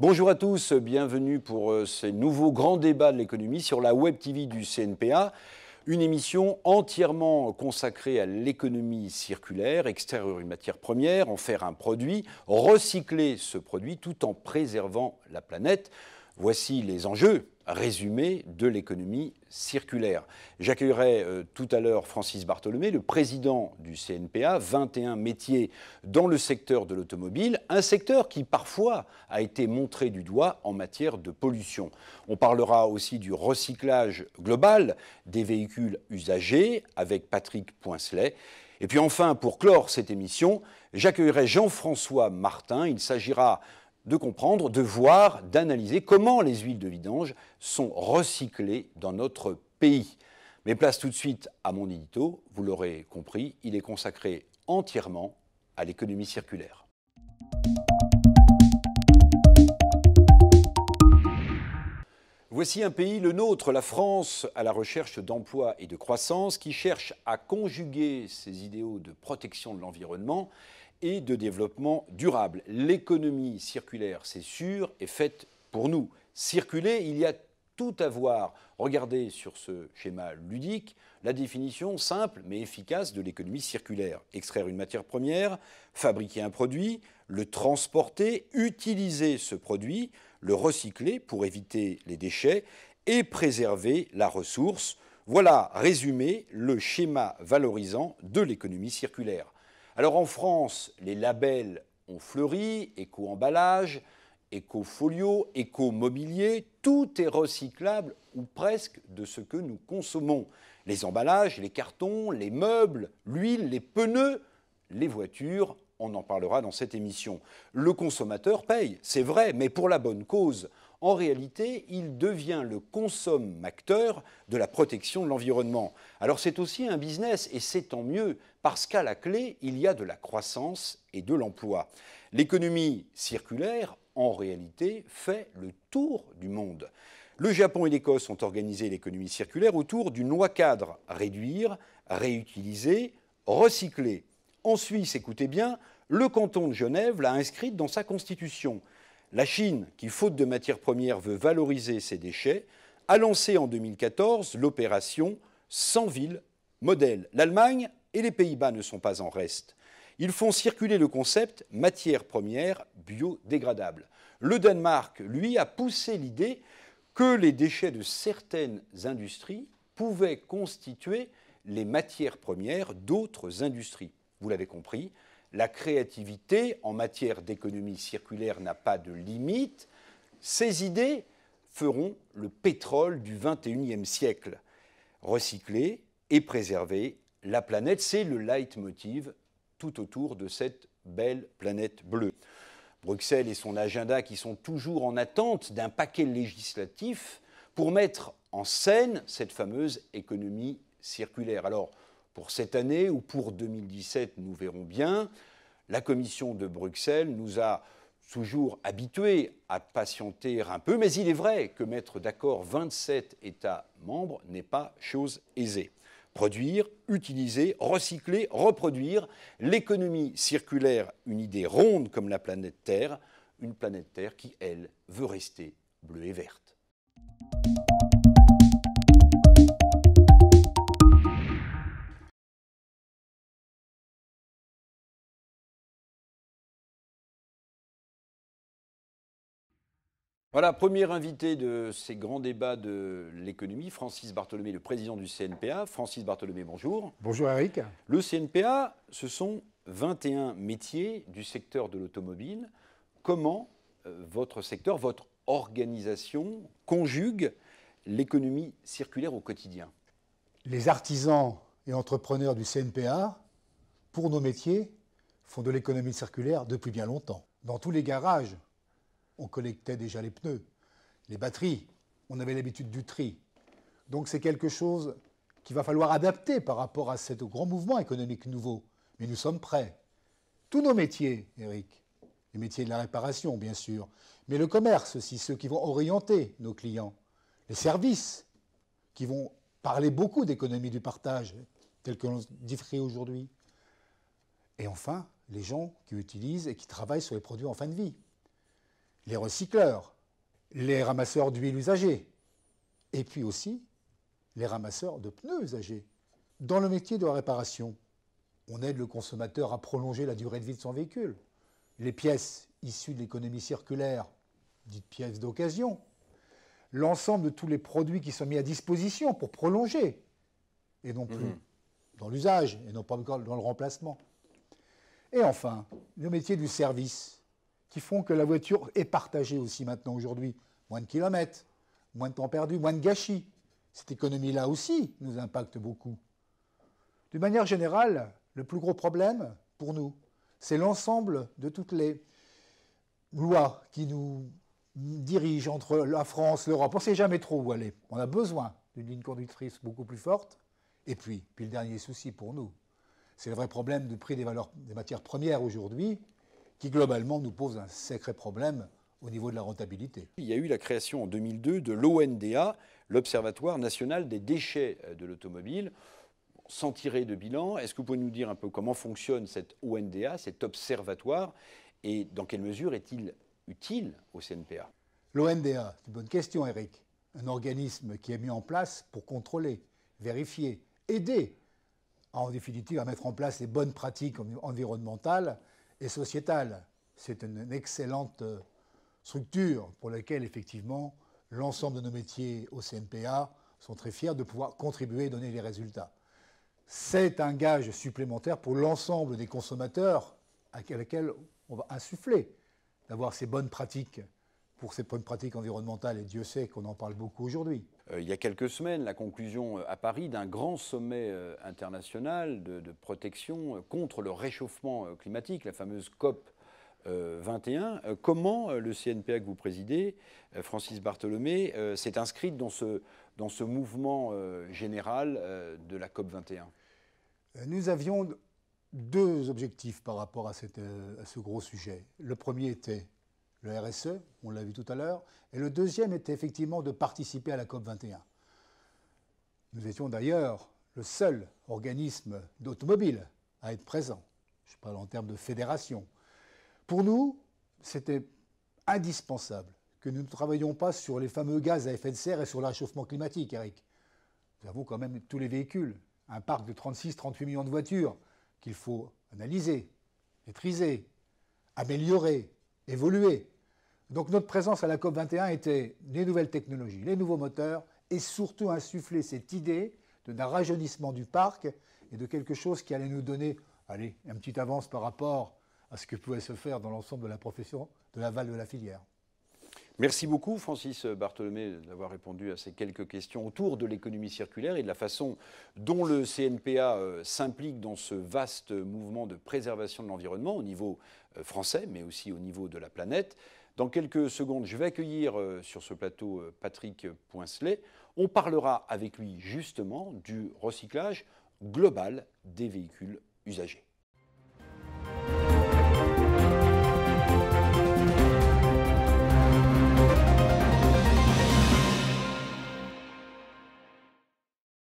Bonjour à tous, bienvenue pour euh, ces nouveaux grands débats de l'économie sur la Web TV du CNPA. Une émission entièrement consacrée à l'économie circulaire, extraire une matière première, en faire un produit, recycler ce produit tout en préservant la planète. Voici les enjeux résumé de l'économie circulaire. J'accueillerai euh, tout à l'heure Francis Bartholomé, le président du CNPA, 21 métiers dans le secteur de l'automobile, un secteur qui parfois a été montré du doigt en matière de pollution. On parlera aussi du recyclage global des véhicules usagés avec Patrick Poincelet. Et puis enfin, pour clore cette émission, j'accueillerai Jean-François Martin. Il s'agira de comprendre, de voir, d'analyser comment les huiles de vidange sont recyclées dans notre pays. Mais place tout de suite à mon édito, vous l'aurez compris, il est consacré entièrement à l'économie circulaire. Voici un pays, le nôtre, la France, à la recherche d'emplois et de croissance, qui cherche à conjuguer ses idéaux de protection de l'environnement et de développement durable. L'économie circulaire, c'est sûr, est faite pour nous. Circuler, il y a tout à voir. Regardez sur ce schéma ludique la définition simple mais efficace de l'économie circulaire. Extraire une matière première, fabriquer un produit, le transporter, utiliser ce produit, le recycler pour éviter les déchets et préserver la ressource. Voilà résumé le schéma valorisant de l'économie circulaire. Alors en France, les labels ont fleuri, éco-emballage, éco-folio, éco-mobilier, tout est recyclable ou presque de ce que nous consommons. Les emballages, les cartons, les meubles, l'huile, les pneus, les voitures, on en parlera dans cette émission. Le consommateur paye, c'est vrai, mais pour la bonne cause. En réalité, il devient le consommateur de la protection de l'environnement. Alors c'est aussi un business, et c'est tant mieux, parce qu'à la clé, il y a de la croissance et de l'emploi. L'économie circulaire, en réalité, fait le tour du monde. Le Japon et l'Écosse ont organisé l'économie circulaire autour d'une loi cadre, réduire, réutiliser, recycler. En Suisse, écoutez bien, le canton de Genève l'a inscrite dans sa constitution. La Chine, qui faute de matières premières veut valoriser ses déchets, a lancé en 2014 l'opération 100 villes modèle. L'Allemagne et les Pays-Bas ne sont pas en reste. Ils font circuler le concept matières premières biodégradables. Le Danemark, lui, a poussé l'idée que les déchets de certaines industries pouvaient constituer les matières premières d'autres industries vous l'avez compris, la créativité en matière d'économie circulaire n'a pas de limite. Ces idées feront le pétrole du 21e siècle. Recycler et préserver la planète, c'est le leitmotiv tout autour de cette belle planète bleue. Bruxelles et son agenda qui sont toujours en attente d'un paquet législatif pour mettre en scène cette fameuse économie circulaire. Alors, pour cette année ou pour 2017, nous verrons bien, la Commission de Bruxelles nous a toujours habitués à patienter un peu, mais il est vrai que mettre d'accord 27 États membres n'est pas chose aisée. Produire, utiliser, recycler, reproduire, l'économie circulaire, une idée ronde comme la planète Terre, une planète Terre qui, elle, veut rester bleue et verte. Voilà, premier invité de ces grands débats de l'économie, Francis Bartholomé, le président du CNPA. Francis Bartholomé, bonjour. Bonjour Eric. Le CNPA, ce sont 21 métiers du secteur de l'automobile. Comment euh, votre secteur, votre organisation conjugue l'économie circulaire au quotidien Les artisans et entrepreneurs du CNPA, pour nos métiers, font de l'économie circulaire depuis bien longtemps. Dans tous les garages on collectait déjà les pneus, les batteries, on avait l'habitude du tri. Donc c'est quelque chose qu'il va falloir adapter par rapport à ce grand mouvement économique nouveau. Mais nous sommes prêts. Tous nos métiers, Eric, les métiers de la réparation, bien sûr, mais le commerce aussi, ceux qui vont orienter nos clients, les services, qui vont parler beaucoup d'économie du partage, tel que l'on diffère aujourd'hui. Et enfin, les gens qui utilisent et qui travaillent sur les produits en fin de vie les recycleurs, les ramasseurs d'huile usagée, et puis aussi les ramasseurs de pneus usagés. Dans le métier de la réparation, on aide le consommateur à prolonger la durée de vie de son véhicule. Les pièces issues de l'économie circulaire, dites pièces d'occasion, l'ensemble de tous les produits qui sont mis à disposition pour prolonger, et non plus mhm. dans l'usage, et non pas encore dans le remplacement. Et enfin, le métier du service, qui font que la voiture est partagée aussi maintenant aujourd'hui. Moins de kilomètres, moins de temps perdu, moins de gâchis. Cette économie-là aussi nous impacte beaucoup. De manière générale, le plus gros problème pour nous, c'est l'ensemble de toutes les lois qui nous dirigent entre la France, l'Europe. On ne sait jamais trop où aller. On a besoin d'une ligne conductrice beaucoup plus forte. Et puis, puis le dernier souci pour nous, c'est le vrai problème du prix des, valeurs, des matières premières aujourd'hui qui globalement nous pose un sacré problème au niveau de la rentabilité. Il y a eu la création en 2002 de l'ONDA, l'Observatoire national des déchets euh, de l'automobile. Sans tirer de bilan, est-ce que vous pouvez nous dire un peu comment fonctionne cette ONDA, cet observatoire, et dans quelle mesure est-il utile au CNPA L'ONDA, c'est une bonne question, Eric. Un organisme qui est mis en place pour contrôler, vérifier, aider, en définitive, à mettre en place les bonnes pratiques environnementales et sociétale. C'est une excellente euh, structure pour laquelle, effectivement, l'ensemble de nos métiers au CNPA sont très fiers de pouvoir contribuer et donner les résultats. C'est un gage supplémentaire pour l'ensemble des consommateurs à laquelle on va insuffler d'avoir ces bonnes pratiques pour ces bonnes pratiques environnementales, et Dieu sait qu'on en parle beaucoup aujourd'hui. Euh, il y a quelques semaines, la conclusion euh, à Paris d'un grand sommet euh, international de, protection contre le réchauffement climatique, la fameuse COP 21. Comment le CNPA que vous présidez, Francis Bartholomé, s'est inscrit dans ce, dans ce mouvement général de la COP 21 Nous avions deux objectifs par rapport à ce gros sujet. Le premier était le RSE, on l'a vu tout à l'heure, et le deuxième était effectivement de participer à la COP21. Nous étions d'ailleurs le seul organisme d'automobile à être présent. Je parle en termes de fédération. Pour nous, c'était indispensable que nous ne travaillions pas sur les fameux gaz à effet de serre et sur le réchauffement climatique, Eric. Nous avons quand même tous les véhicules, un parc de 36-38 millions de voitures qu'il faut analyser, maîtriser, améliorer, évoluer. Donc notre présence à la COP21 était les nouvelles technologies, les nouveaux moteurs, et surtout insuffler cette idée d'un rajeunissement du parc et de quelque chose qui allait nous donner allez, une petite avance par rapport à ce que pouvait se faire dans l'ensemble de la profession de l'aval de la filière. Merci beaucoup, Francis Bartholomé, d'avoir répondu à ces quelques questions autour de l'économie circulaire et de la façon dont le CNPA euh, s'implique dans ce vaste mouvement de préservation de l'environnement au niveau euh, français, mais aussi au niveau de la planète. Dans quelques secondes, je vais accueillir euh, sur ce plateau Patrick Poincelet. On parlera avec lui justement du recyclage global des véhicules usagés.